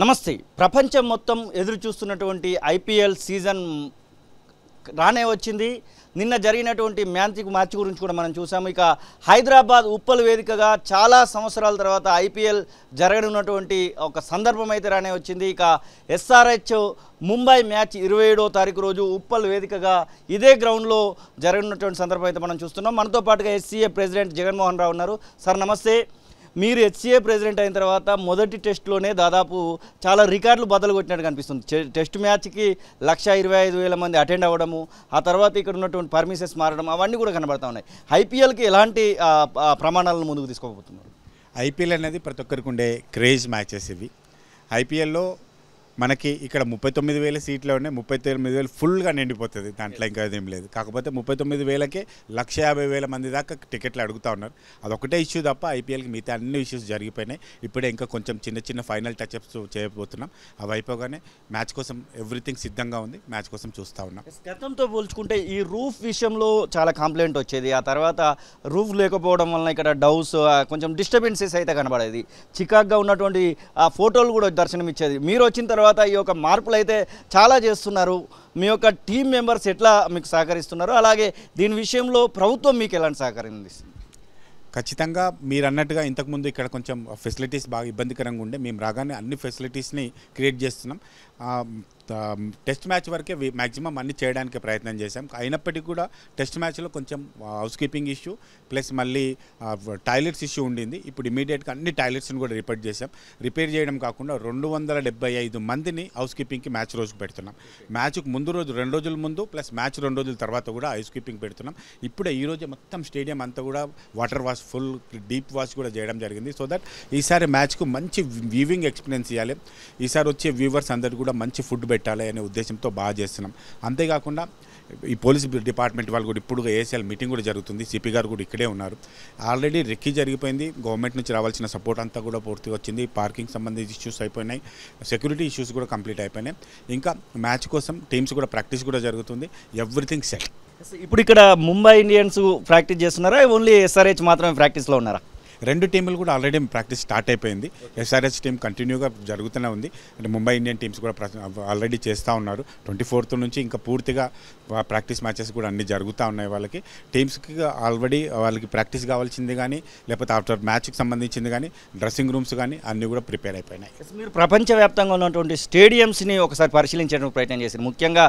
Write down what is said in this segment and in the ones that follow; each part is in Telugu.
నమస్తే ప్రపంచం మొత్తం ఎదురు చూస్తున్నటువంటి ఐపీఎల్ సీజన్ రానే వచ్చింది నిన్న జరిగినటువంటి మ్యాచ్ మ్యాచ్ గురించి కూడా మనం చూసాము ఇక హైదరాబాద్ ఉప్పల్ వేదికగా చాలా సంవత్సరాల తర్వాత ఐపీఎల్ జరగనున్నటువంటి ఒక సందర్భం అయితే రానే వచ్చింది ఇక ఎస్ఆర్హెచ్ ముంబై మ్యాచ్ ఇరవై ఏడో తారీఖు రోజు ఉప్పల్ వేదికగా ఇదే గ్రౌండ్లో జరగనున్నటువంటి సందర్భం అయితే మనం చూస్తున్నాం మనతో పాటుగా ఎస్సీఏ ప్రెసిడెంట్ జగన్మోహన్ రావు ఉన్నారు సార్ నమస్తే మీరు హెచ్సిఏ ప్రెసిడెంట్ అయిన తర్వాత మొదటి టెస్ట్లోనే దాదాపు చాలా రికార్డులు బద్దలు కొట్టినట్టు కనిపిస్తుంది టెస్ట్ మ్యాచ్కి లక్ష ఇరవై ఐదు వేల మంది అటెండ్ అవ్వడము ఆ తర్వాత ఇక్కడ ఉన్నటువంటి పర్మిషన్స్ మారడం అవన్నీ కూడా కనబడతా ఉన్నాయి ఐపీఎల్కి ఎలాంటి ప్రమాణాలను ముందుకు తీసుకోబోతున్నారు ఐపీఎల్ అనేది ప్రతి ఒక్కరికి ఉండే క్రేజ్ మ్యాచెస్ ఇవి ఐపీఎల్లో మనకి ఇక్కడ ముప్పై తొమ్మిది వేల సీట్లు ఉన్నాయి ముప్పై తొమ్మిది వేలు ఫుల్గా నిండిపోతుంది దాంట్లో ఇంకా ఏం లేదు కాకపోతే ముప్పై తొమ్మిది వేలకే లక్ష యాభై వేల మంది దాకా టికెట్లు అడుగుతూ ఉన్నారు అదొకటే ఇష్యూ తప్ప ఐపీఎల్కి మిగతా అన్ని ఇష్యూస్ జరిగిపోయినాయి ఇప్పుడే ఇంకా కొంచెం చిన్న చిన్న ఫైనల్ టచ్అప్స్ చేయబోతున్నాం అవి అయిపోగానే మ్యాచ్ కోసం ఎవ్రీథింగ్ సిద్ధంగా ఉంది మ్యాచ్ కోసం చూస్తూ ఉన్నాం గతంతో పోల్చుకుంటే ఈ రూఫ్ విషయంలో చాలా కంప్లైంట్ వచ్చేది ఆ తర్వాత రూఫ్ లేకపోవడం వలన ఇక్కడ డౌస్ కొంచెం డిస్టర్బెన్సెస్ అయితే కనబడేది చికాక్గా ఉన్నటువంటి ఆ ఫోటోలు కూడా దర్శనం ఇచ్చేది మీరు వచ్చిన తర్వాత తర్వాత ఈ యొక్క మార్పులు అయితే చాలా చేస్తున్నారు మీ యొక్క టీం మెంబర్స్ ఎట్లా మీకు సహకరిస్తున్నారు అలాగే దీని విషయంలో ప్రభుత్వం మీకు ఎలాంటి సహకారం ఖచ్చితంగా మీరు అన్నట్టుగా ఇంతకుముందు ఇక్కడ కొంచెం ఫెసిలిటీస్ బాగా ఇబ్బందికరంగా ఉండే మేము రాగానే అన్ని ఫెసిలిటీస్ని క్రియేట్ చేస్తున్నాం టెస్ట్ మ్యాచ్ వరకే మ్యాక్సిమం అన్ని చేయడానికి ప్రయత్నం చేశాం అయినప్పటికీ కూడా టెస్ట్ మ్యాచ్లో కొంచెం హౌస్ కీపింగ్ ఇష్యూ ప్లస్ మళ్ళీ టాయిలెట్స్ ఇష్యూ ఉండింది ఇప్పుడు ఇమీడియట్గా అన్ని టాయిలెట్స్ని కూడా రిపేర్ చేశాం రిపేర్ చేయడం కాకుండా రెండు వందల డెబ్బై ఐదు మందిని హౌస్ కీపింగ్కి మ్యాచ్ రోజు పెడుతున్నాం మ్యాచ్కు ముందు రోజు రెండు రోజుల ముందు ప్లస్ మ్యాచ్ రెండు రోజుల తర్వాత కూడా హౌస్ కీపింగ్ పెడుతున్నాం ఇప్పుడే ఈరోజు మొత్తం స్టేడియం అంతా కూడా water wash full deep wash కూడా చేయడం జరిగింది సో దట్ ఈసారి మ్యాచ్కు మంచి వ్యూవింగ్ ఎక్స్పీరియన్స్ ఇవ్వాలి ఈసారి వచ్చే వ్యూవర్స్ అందరు కూడా కూడా మంచి ఫుడ్ పెట్టాలి అనే ఉద్దేశంతో బాగా చేస్తున్నాం అంతేకాకుండా ఈ పోలీస్ డిపార్ట్మెంట్ వాళ్ళు కూడా ఇప్పుడు ఏసీఎల్ మీటింగ్ కూడా జరుగుతుంది సిపి గారు కూడా ఇక్కడే ఉన్నారు ఆల్రెడీ రెక్కీ జరిగిపోయింది గవర్నమెంట్ నుంచి రావాల్సిన సపోర్ట్ అంతా కూడా పూర్తిగా వచ్చింది పార్కింగ్ సంబంధించి ఇష్యూస్ అయిపోయినాయి సెక్యూరిటీ ఇష్యూస్ కూడా కంప్లీట్ అయిపోయినాయి ఇంకా మ్యాచ్ కోసం టీమ్స్ కూడా ప్రాక్టీస్ కూడా జరుగుతుంది ఎవ్రీథింగ్ సెట్ ఇప్పుడు ఇక్కడ ముంబై ఇండియన్స్ ప్రాక్టీస్ చేస్తున్నారా ఓన్లీ ఎస్ఆర్హెచ్ మాత్రమే ప్రాక్టీస్లో ఉన్నారా రెండు టీములు కూడా ఆల్రెడీ ప్రాక్టీస్ స్టార్ట్ అయిపోయింది ఎస్ఆర్ఎస్ టీం కంటిన్యూగా జరుగుతూనే ఉంది అంటే ముంబై ఇండియన్ టీమ్స్ కూడా ఆల్రెడీ చేస్తూ ఉన్నారు ట్వంటీ ఫోర్త్ నుంచి ఇంకా పూర్తిగా ప్రాక్టీస్ మ్యాచెస్ కూడా అన్నీ జరుగుతూ ఉన్నాయి వాళ్ళకి టీమ్స్కి ఆల్రెడీ వాళ్ళకి ప్రాక్టీస్ కావాల్సింది కానీ లేకపోతే ఆఫ్టర్ మ్యాచ్కి సంబంధించింది కానీ డ్రెస్సింగ్ రూమ్స్ కానీ అన్నీ కూడా ప్రిపేర్ అయిపోయినాయి మీరు ప్రపంచవ్యాప్తంగా ఉన్నటువంటి స్టేడియంస్ని ఒకసారి పరిశీలించడానికి ప్రయత్నం చేశారు ముఖ్యంగా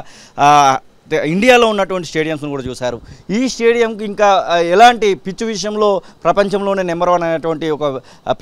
ఇండియాలో ఉన్నటువంటి స్టేడియంస్ను కూడా చూశారు ఈ స్టేడియంకి ఇంకా ఎలాంటి పిచ్చు విషయంలో ప్రపంచంలోనే నెంబర్ వన్ అనేటువంటి ఒక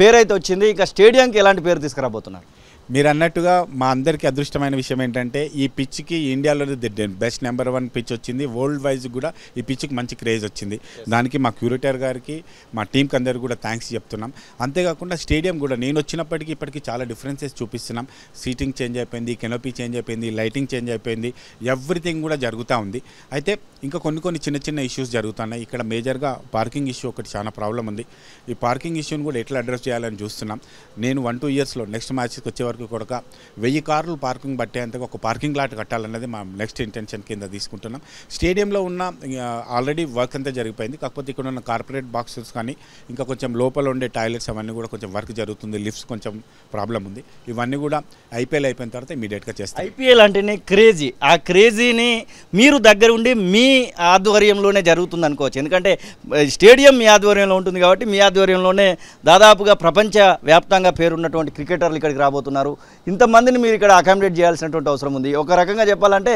పేరైతే వచ్చింది ఇంకా స్టేడియంకి ఎలాంటి పేరు తీసుకురాబోతున్నారు మీరు అన్నట్టుగా మా అందరికీ అదృష్టమైన విషయం ఏంటంటే ఈ పిచ్కి ఇండియాలోనే the best number one pitch వచ్చింది వరల్డ్ వైజ్ కూడా ఈ పిచ్కి మంచి క్రేజ్ వచ్చింది దానికి మా క్యూరేటర్ గారికి మా టీంకి అందరికి కూడా థ్యాంక్స్ చెప్తున్నాం అంతేకాకుండా స్టేడియం కూడా నేను వచ్చినప్పటికీ ఇప్పటికీ చాలా డిఫరెన్సెస్ చూపిస్తున్నాం సీటింగ్ చేంజ్ అయిపోయింది కెనోపీ చేంజ్ అయిపోయింది లైటింగ్ చేంజ్ అయిపోయింది ఎవ్రీథింగ్ కూడా జరుగుతూ ఉంది అయితే ఇంకా కొన్ని కొన్ని చిన్న చిన్న ఇష్యూస్ జరుగుతున్నాయి ఇక్కడ మేజర్గా పార్కింగ్ ఇష్యూ ఒకటి చాలా ప్రాబ్లం ఉంది ఈ పార్కింగ్ ఇష్యూని కూడా ఎట్లా అడ్రస్ చేయాలని చూస్తున్నాం నేను వన్ టూ ఇయర్స్లో నెక్స్ట్ మ్యాచ్కి వచ్చే వరకు వరకు కూడా వెయ్యి కార్లు పార్కింగ్ పట్టేంతగా ఒక పార్కింగ్ లాట్ కట్టాలన్నది మా నెక్స్ట్ ఇంటెన్షన్ కింద తీసుకుంటున్నాం స్టేడియంలో ఉన్న ఆల్రెడీ వర్క్ అంతా జరిగిపోయింది కాకపోతే ఇక్కడ ఉన్న కార్పొరేట్ బాక్సెస్ కానీ ఇంకా కొంచెం లోపల ఉండే టాయిలెట్స్ అవన్నీ కూడా కొంచెం వర్క్ జరుగుతుంది లిఫ్ట్స్ కొంచెం ప్రాబ్లం ఉంది ఇవన్నీ కూడా ఐపీఎల్ అయిపోయిన తర్వాత ఇమీడియట్గా చేస్తాం ఐపీఎల్ అంటేనే క్రేజీ ఆ క్రేజీని మీరు దగ్గర ఉండి మీ ఆధ్వర్యంలోనే జరుగుతుంది అనుకోవచ్చు ఎందుకంటే స్టేడియం మీ ఆధ్వర్యంలో ఉంటుంది కాబట్టి మీ ఆధ్వర్యంలోనే దాదాపుగా ప్రపంచ వ్యాప్తంగా పేరున్నటువంటి క్రికెటర్లు ఇక్కడికి రాబోతున్నారు ఉన్నారు ఇంతమందిని మీరు ఇక్కడ అకామిడేట్ చేయాల్సినటువంటి అవసరం ఉంది ఒక రకంగా చెప్పాలంటే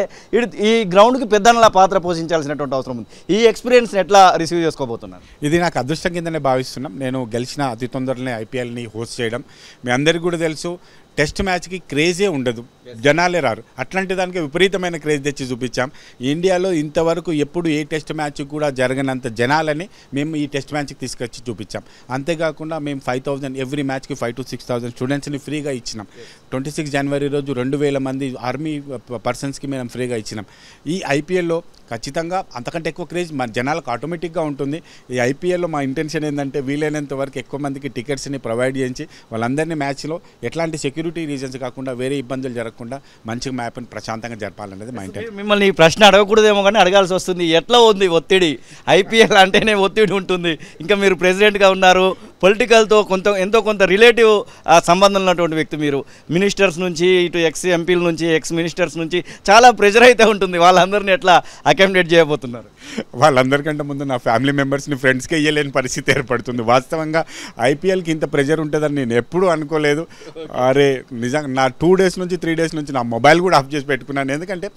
ఈ గ్రౌండ్కి పెద్దనలా పాత్ర పోషించాల్సినటువంటి అవసరం ఉంది ఈ ఎక్స్పీరియన్స్ని ఎట్లా రిసీవ్ చేసుకోబోతున్నారు ఇది నాకు అదృష్టం కిందనే భావిస్తున్నాం నేను గెలిచిన అతి తొందరలోనే ఐపీఎల్ని హోస్ట్ చేయడం మీ అందరికీ కూడా తెలుసు టెస్ట్ మ్యాచ్కి క్రేజే ఉండదు జనాలే రారు అట్లాంటి దానికి విపరీతమైన క్రేజ్ తెచ్చి చూపించాం ఇండియాలో ఇంతవరకు ఎప్పుడు ఏ టెస్ట్ మ్యాచ్ కూడా జరగనంత జనాలని మేము ఈ టెస్ట్ మ్యాచ్కి తీసుకొచ్చి చూపించాం అంతేకాకుండా మేము ఫైవ్ థౌజండ్ ఎవ్రీ మ్యాచ్కి ఫైవ్ టు సిక్స్ థౌజండ్ స్టూడెంట్స్ని ఫ్రీగా ఇచ్చినాం ట్వంటీ సిక్స్ జనవరి రోజు రెండు వేల మంది ఆర్మీ పర్సన్స్కి మేము ఫ్రీగా ఇచ్చినాం ఈ ఐపీఎల్లో ఖచ్చితంగా అంతకంటే ఎక్కువ క్రేజ్ మన జనాలకు ఆటోమేటిక్గా ఉంటుంది ఈ ఐపీఎల్లో మా ఇంటెన్షన్ ఏంటంటే వీలైనంత వరకు ఎక్కువ మందికి టికెట్స్ని ప్రొవైడ్ చేయించి వాళ్ళందరినీ మ్యాచ్లో ఎట్లాంటి సెక్యూరిటీ రీజన్స్ కాకుండా వేరే ఇబ్బందులు జరగ జరగకుండా మంచిగా మ్యాప్ని ప్రశాంతంగా జరపాలనేది మా ఇంటి మిమ్మల్ని ప్రశ్న అడగకూడదేమో కానీ అడగాల్సి వస్తుంది ఎట్లా ఉంది ఒత్తిడి ఐపీఎల్ అంటేనే ఒత్తిడి ఉంటుంది ఇంకా మీరు ప్రెసిడెంట్గా ఉన్నారు పొలిటికల్తో కొంత ఎంతో కొంత రిలేటివ్ సంబంధం ఉన్నటువంటి వ్యక్తి మీరు మినిస్టర్స్ నుంచి ఇటు ఎక్స్ ఎంపీల నుంచి ఎక్స్ మినిస్టర్స్ నుంచి చాలా ప్రెషర్ అయితే ఉంటుంది వాళ్ళందరినీ ఎట్లా అకామిడేట్ చేయబోతున్నారు వాళ్ళందరికంటే ముందు నా ఫ్యామిలీ మెంబర్స్ని ఫ్రెండ్స్కి ఇయ్యలేని పరిస్థితి ఏర్పడుతుంది వాస్తవంగా ఐపీఎల్కి ఇంత ప్రెజర్ ఉంటుందని నేను ఎప్పుడూ అనుకోలేదు అరే నిజంగా నా టూ డేస్ నుంచి త్రీ డేస్ డేస్ నుంచి నా మొబైల్ కూడా ఆఫ్ చేసి పెట్టుకున్నాను ఎందుకంటే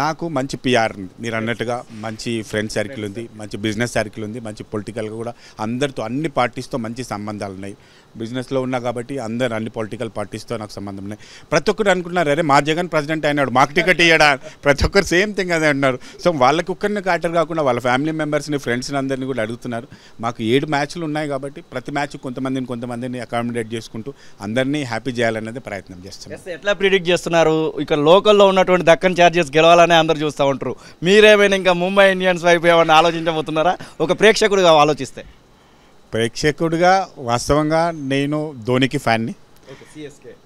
నాకు మంచి పిఆర్ ఉంది మీరు అన్నట్టుగా మంచి ఫ్రెండ్ సర్కిల్ ఉంది మంచి బిజినెస్ సర్కిల్ ఉంది మంచి పొలిటికల్గా కూడా అందరితో అన్ని పార్టీస్తో మంచి సంబంధాలు ఉన్నాయి బిజినెస్లో ఉన్నా కాబట్టి అందరు అన్ని పొలిటికల్ పార్టీస్తో నాకు సంబంధం ఉన్నాయి ప్రతి ఒక్కరు అనుకున్నారు అరే మా జగన్ ప్రెసిడెంట్ అయినాడు మాకు టికెట్ ఇయ్యడా ప్రతి ఒక్కరు సేమ్ థింగ్ అదే అంటున్నారు సో వాళ్ళకి ఒక్కరిని కాటర్ కాకుండా వాళ్ళ ఫ్యామిలీ మెంబర్స్ని ఫ్రెండ్స్ని అందరినీ కూడా అడుగుతున్నారు మాకు ఏడు మ్యాచ్లు ఉన్నాయి కాబట్టి ప్రతి మ్యాచ్ కొంతమందిని కొంతమందిని అకామిడేట్ చేసుకుంటూ అందరినీ హ్యాపీ చేయాలనేది ప్రయత్నం చేస్తున్నారు ఎట్లా ప్రిడిక్ట్ చేస్తున్నారు ఇక్కడ లోకల్లో ఉన్నటువంటి దక్కన్ ఛార్జెస్ గెలవాలి చూడాలని అందరు చూస్తూ ఉంటారు మీరేమైనా ఇంకా ముంబై ఇండియన్స్ వైపు ఏమైనా ఆలోచించబోతున్నారా ఒక ప్రేక్షకుడిగా ఆలోచిస్తే ప్రేక్షకుడిగా వాస్తవంగా నేను ధోనికి ఫ్యాన్ని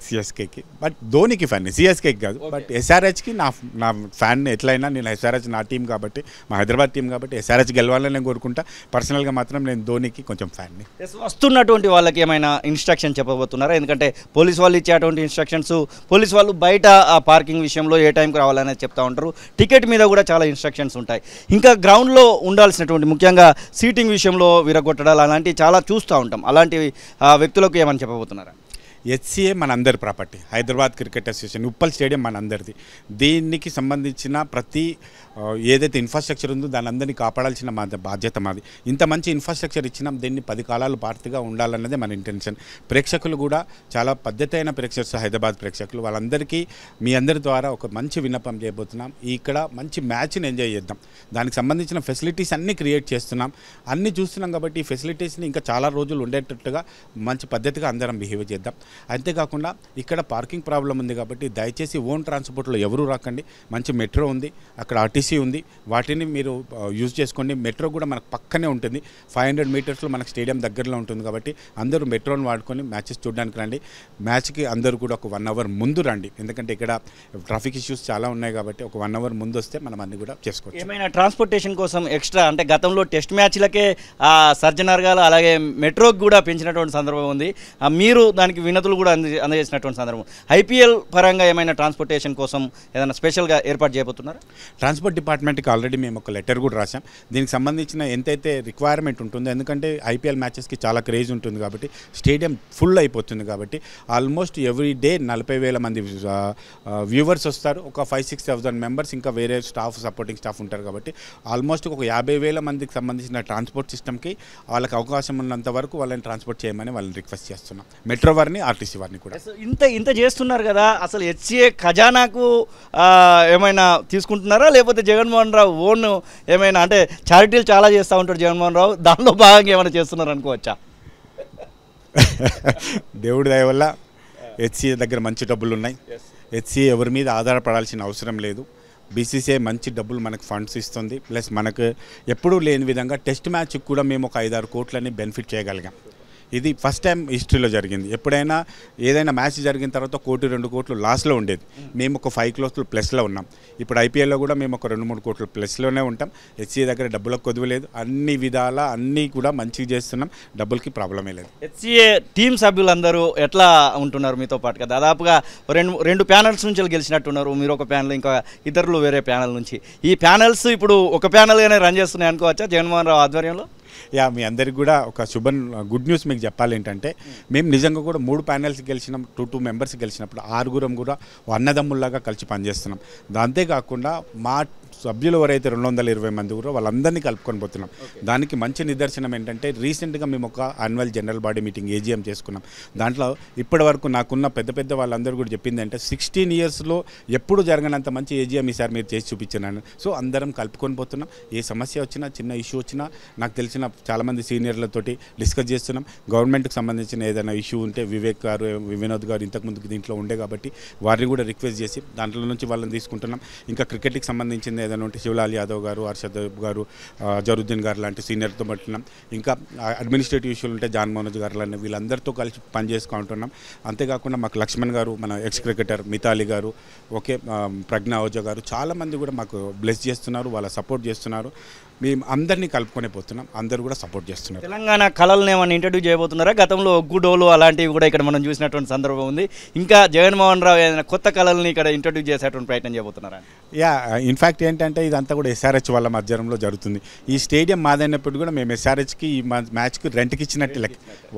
సిఎస్కేకి బట్ ధోనికి ఫ్యాన్ సిఎస్కేకి కాదు బట్ ఎస్ఆర్హెచ్కి నా నా ఫ్యాన్ ఎట్లయినా నేను ఎస్ఆర్హెచ్ నా టీం కాబట్టి మా హైదరాబాద్ టీం కాబట్టి ఎస్ఆర్హెచ్ గెలవాలని నేను కోరుకుంటా పర్సనల్గా మాత్రం నేను ధోనికి కొంచెం ఫ్యాన్ని వస్తున్నటువంటి వాళ్ళకి ఏమైనా ఇన్స్ట్రక్షన్ చెప్పబోతున్నారా ఎందుకంటే పోలీస్ వాళ్ళు ఇచ్చేటువంటి ఇన్స్ట్రక్షన్స్ పోలీస్ వాళ్ళు బయట ఆ పార్కింగ్ విషయంలో ఏ టైంకి రావాలనేది చెప్తా ఉంటారు టికెట్ మీద కూడా చాలా ఇన్స్ట్రక్షన్స్ ఉంటాయి ఇంకా గ్రౌండ్లో ఉండాల్సినటువంటి ముఖ్యంగా సీటింగ్ విషయంలో విరగొట్టడాలు అలాంటివి చాలా చూస్తూ ఉంటాం అలాంటి వ్యక్తులకు ఏమని చెప్పబోతున్నారా హెచ్సిఏ మనందరి property Hyderabad cricket association Uppal stadium మనందరిది దీనికి సంబంధించిన ప్రతి ఏదైతే ఇన్ఫ్రాస్ట్రక్చర్ ఉందో దాని అందరినీ కాపాడాల్సిన మా బాధ్యత మాది ఇంత మంచి ఇన్ఫ్రాస్ట్రక్చర్ ఇచ్చినాం దీన్ని పది కాలాలు పార్టీగా ఉండాలన్నదే మన ఇంటెన్షన్ ప్రేక్షకులు కూడా చాలా పద్ధతి అయిన ప్రేక్షకులు హైదరాబాద్ ప్రేక్షకులు వాళ్ళందరికీ మీ అందరి ద్వారా ఒక మంచి విన్నపం చేయబోతున్నాం ఇక్కడ మంచి మ్యాచ్ని ఎంజాయ్ చేద్దాం దానికి సంబంధించిన ఫెసిలిటీస్ అన్నీ క్రియేట్ చేస్తున్నాం అన్నీ చూస్తున్నాం కాబట్టి ఈ ఫెసిలిటీస్ని ఇంకా చాలా రోజులు ఉండేటట్టుగా మంచి పద్ధతిగా అందరం బిహేవ్ చేద్దాం అంతేకాకుండా ఇక్కడ పార్కింగ్ ప్రాబ్లం ఉంది కాబట్టి దయచేసి ఓన్ ట్రాన్స్పోర్ట్లో ఎవరూ రాకండి మంచి మెట్రో ఉంది అక్కడ ఆర్టీసీ ఉంది వాటిని మీరు యూజ్ చేసుకోండి మెట్రో కూడా మనకు పక్కనే ఉంటుంది ఫైవ్ హండ్రెడ్ మీటర్స్లో మనకు స్టేడియం దగ్గరలో ఉంటుంది కాబట్టి అందరూ మెట్రోని వాడుకొని మ్యాచెస్ చూడడానికి రండి మ్యాచ్కి అందరూ కూడా ఒక వన్ అవర్ ముందు రండి ఎందుకంటే ఇక్కడ ట్రాఫిక్ ఇష్యూస్ చాలా ఉన్నాయి కాబట్టి ఒక వన్ అవర్ ముందు వస్తే మనం అన్ని కూడా చేసుకోవచ్చు ఏమైనా ట్రాన్స్పోర్టేషన్ కోసం ఎక్స్ట్రా అంటే గతంలో టెస్ట్ మ్యాచ్లకే సర్జనర్గాలు అలాగే మెట్రోకి కూడా పెంచినటువంటి సందర్భం ఉంది మీరు దానికి వినోద మద్దతులు కూడా అంది అందజేసినటువంటి సందర్భం ఐపీఎల్ పరంగా ఏమైనా ట్రాన్స్పోర్టేషన్ కోసం ఏదైనా స్పెషల్గా ఏర్పాటు చేయబోతున్నారు ట్రాన్స్పోర్ట్ డిపార్ట్మెంట్కి ఆల్రెడీ మేము ఒక లెటర్ కూడా రాసాం దీనికి సంబంధించిన ఎంతైతే రిక్వైర్మెంట్ ఉంటుందో ఎందుకంటే ఐపీఎల్ మ్యాచెస్కి చాలా క్రేజ్ ఉంటుంది కాబట్టి స్టేడియం ఫుల్ అయిపోతుంది కాబట్టి ఆల్మోస్ట్ ఎవ్రీ డే నలభై వేల మంది వ్యూవర్స్ వస్తారు ఒక ఫైవ్ సిక్స్ థౌసండ్ మెంబర్స్ ఇంకా వేరే స్టాఫ్ సపోర్టింగ్ స్టాఫ్ ఉంటారు కాబట్టి ఆల్మోస్ట్ ఒక యాభై వేల మందికి సంబంధించిన ట్రాన్స్పోర్ట్ సిస్టమ్కి వాళ్ళకి అవకాశం ఉన్నంత వరకు వాళ్ళని ట్రాన్స్పోర్ట్ చేయమని వాళ్ళని రిక్వెస్ట్ చేస్తున్నాం మెట్రో వారిని ఆర్టీసీ వారిని కూడా ఇంత ఇంత చేస్తున్నారు కదా అసలు హెచ్సిఏ ఖజానాకు ఏమైనా తీసుకుంటున్నారా లేకపోతే జగన్మోహన్ రావు ఓన్ ఏమైనా అంటే చారిటీలు చాలా చేస్తూ ఉంటాడు జగన్మోహన్ రావు దానిలో భాగంగా ఏమైనా చేస్తున్నారు అనుకోవచ్చా దేవుడి దయ వల్ల హెచ్సిఏ దగ్గర మంచి డబ్బులు ఉన్నాయి హెచ్సిఏ ఎవరి మీద ఆధారపడాల్సిన అవసరం లేదు బీసీసీఐ మంచి డబ్బులు మనకు ఫండ్స్ ఇస్తుంది ప్లస్ మనకు ఎప్పుడూ లేని విధంగా టెస్ట్ మ్యాచ్కి కూడా మేము ఒక ఐదారు కోట్లని బెనిఫిట్ చేయగలిగాం ఇది ఫస్ట్ టైం హిస్టరీలో జరిగింది ఎప్పుడైనా ఏదైనా మ్యాచ్ జరిగిన తర్వాత కోటి రెండు కోట్లు లాస్లో ఉండేది మేము ఒక ఫైవ్ క్లోస్లు ప్లస్లో ఉన్నాం ఇప్పుడు ఐపీఎల్లో కూడా మేము ఒక రెండు మూడు కోట్లు ప్లస్లోనే ఉంటాం హెచ్సీ దగ్గర డబ్బులకు కొద్దులేదు అన్ని విధాల అన్నీ కూడా మంచిగా చేస్తున్నాం డబ్బులకి ప్రాబ్లమే లేదు హెచ్సీఏ టీం సభ్యులందరూ ఎట్లా ఉంటున్నారు మీతో పాటుగా దాదాపుగా రెండు రెండు ప్యానల్స్ నుంచి గెలిచినట్టున్నారు మీరు ఒక ప్యానల్ ఇంకా ఇతరులు వేరే ప్యానల్ నుంచి ఈ ప్యానల్స్ ఇప్పుడు ఒక ప్యానల్గానే రన్ చేస్తున్నాయి అనుకోవచ్చా జగన్మోహన్ రావు ఆధ్వర్యంలో యా మీ అందరికి కూడా ఒక శుభ గుడ్ న్యూస్ మీకు చెప్పాలి ఏంటంటే మేము నిజంగా కూడా మూడు ప్యానెల్స్ గెలిచిన టూ టూ మెంబర్స్ గెలిచినప్పుడు ఆరుగురం కూడా అన్నదమ్ముల్లాగా కలిసి పనిచేస్తున్నాం అంతేకాకుండా మా సభ్యులు ఎవరైతే రెండు వందల ఇరవై మంది కూడా వాళ్ళందరినీ కలుపుకొని పోతున్నాం దానికి మంచి నిదర్శనం ఏంటంటే రీసెంట్గా మేము ఒక annual general body meeting AGM చేసుకున్నాం దాంట్లో ఇప్పటి వరకు నాకున్న పెద్ద పెద్ద వాళ్ళందరూ కూడా చెప్పింది అంటే సిక్స్టీన్ ఇయర్స్లో ఎప్పుడు జరగనంత మంచి ఏజీఎం ఈసారి మీరు చేసి చూపించినాను సో అందరం కలుపుకొని పోతున్నాం ఏ సమస్య వచ్చినా చిన్న ఇష్యూ వచ్చినా నాకు తెలిసిన చాలామంది సీనియర్లతోటి డిస్కస్ చేస్తున్నాం గవర్నమెంట్కి సంబంధించిన ఏదైనా ఇష్యూ ఉంటే వివేక్ గారు వినోద్ గారు ఇంతకుముందు దీంట్లో ఉండే కాబట్టి వారిని కూడా రిక్వెస్ట్ చేసి దాంట్లో నుంచి వాళ్ళని తీసుకుంటున్నాం ఇంకా క్రికెట్కి సంబంధించింది ఏదైనా ఉంటే శివలాల్ యాదవ్ గారు హర్షద్ గారు జరుద్దీన్ గారు లాంటి సీనియర్తో పట్టినాం ఇంకా అడ్మినిస్ట్రేటివ్ ఇష్యూలు ఉంటే జాన్ మనోజ్ గారు లాంటి వీళ్ళందరితో కలిసి పనిచేసుకుంటున్నాం ఉంటున్నాం అంతేకాకుండా మాకు లక్ష్మణ్ గారు మన ఎక్స్ క్రికెటర్ మితాలి గారు ఓకే ప్రజ్ఞా ఓజ గారు చాలామంది కూడా మాకు బ్లెస్ చేస్తున్నారు వాళ్ళ సపోర్ట్ చేస్తున్నారు మేము అందరినీ కలుపుకొని పోతున్నాం అందరూ కూడా సపోర్ట్ చేస్తున్నారు తెలంగాణ కళలను ఏమైనా ఇంట్రడ్యూస్ చేయబోతున్నారా గతంలో గుడోలు అలాంటివి కూడా ఇక్కడ మనం చూసినటువంటి సందర్భం ఉంది ఇంకా జగన్మోహన్ రావు ఏదైనా కొత్త కళల్ని ఇక్కడ ఇంట్రడ్యూస్ చేసేటువంటి ప్రయత్నం చేయబోతున్నారా యా ఇన్ఫ్యాక్ట్ ఏంటంటే ఇదంతా కూడా ఎస్ఆర్హెచ్ వాళ్ళ మధ్యలో జరుగుతుంది ఈ స్టేడియం మాదైనప్పుడు కూడా మేము ఎస్ఆర్హెచ్కి ఈ మ్యాచ్కి రెంట్కి ఇచ్చినట్టు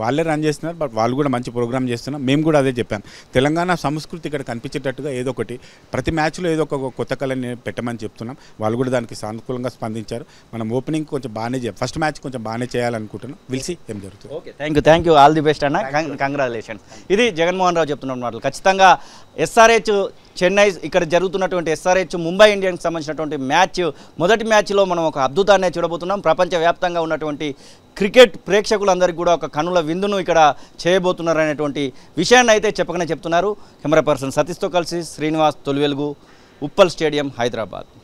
వాళ్ళే రన్ చేస్తున్నారు బట్ వాళ్ళు కూడా మంచి ప్రోగ్రామ్ చేస్తున్నారు మేము కూడా అదే చెప్పాం తెలంగాణ సంస్కృతి ఇక్కడ కనిపించేటట్టుగా ఏదో ఒకటి ప్రతి మ్యాచ్లో ఏదో ఒక కొత్త కళని పెట్టమని చెప్తున్నాం వాళ్ళు కూడా దానికి సానుకూలంగా స్పందించారు మనం ఓపెనింగ్ కొంచెం బాగానే చేయాలి ఫస్ట్ మ్యాచ్ కొంచెం బాగానే చేయాలనుకుంటున్నాం విలిసి ఏం జరుగుతుంది okay thank you thank you all the best అన్న కంగ్రాచులేషన్ ఇది జగన్మోహన్ రావు చెప్తున్న మాటలు ఖచ్చితంగా ఎస్ఆర్హెచ్ చెన్నై ఇక్కడ జరుగుతున్నటువంటి ఎస్ఆర్హెచ్ ముంబై ఇండియన్కి సంబంధించినటువంటి మ్యాచ్ మొదటి మ్యాచ్లో మనం ఒక అద్భుతాన్ని చూడబోతున్నాం ప్రపంచవ్యాప్తంగా ఉన్నటువంటి క్రికెట్ ప్రేక్షకులందరికీ కూడా ఒక కనుల విందును ఇక్కడ చేయబోతున్నారు అనేటువంటి విషయాన్ని అయితే చెప్పకనే చెప్తున్నారు కెమెరా పర్సన్ సతీష్తో కలిసి శ్రీనివాస్ తొలివెలుగు ఉప్పల్ స్టేడియం హైదరాబాద్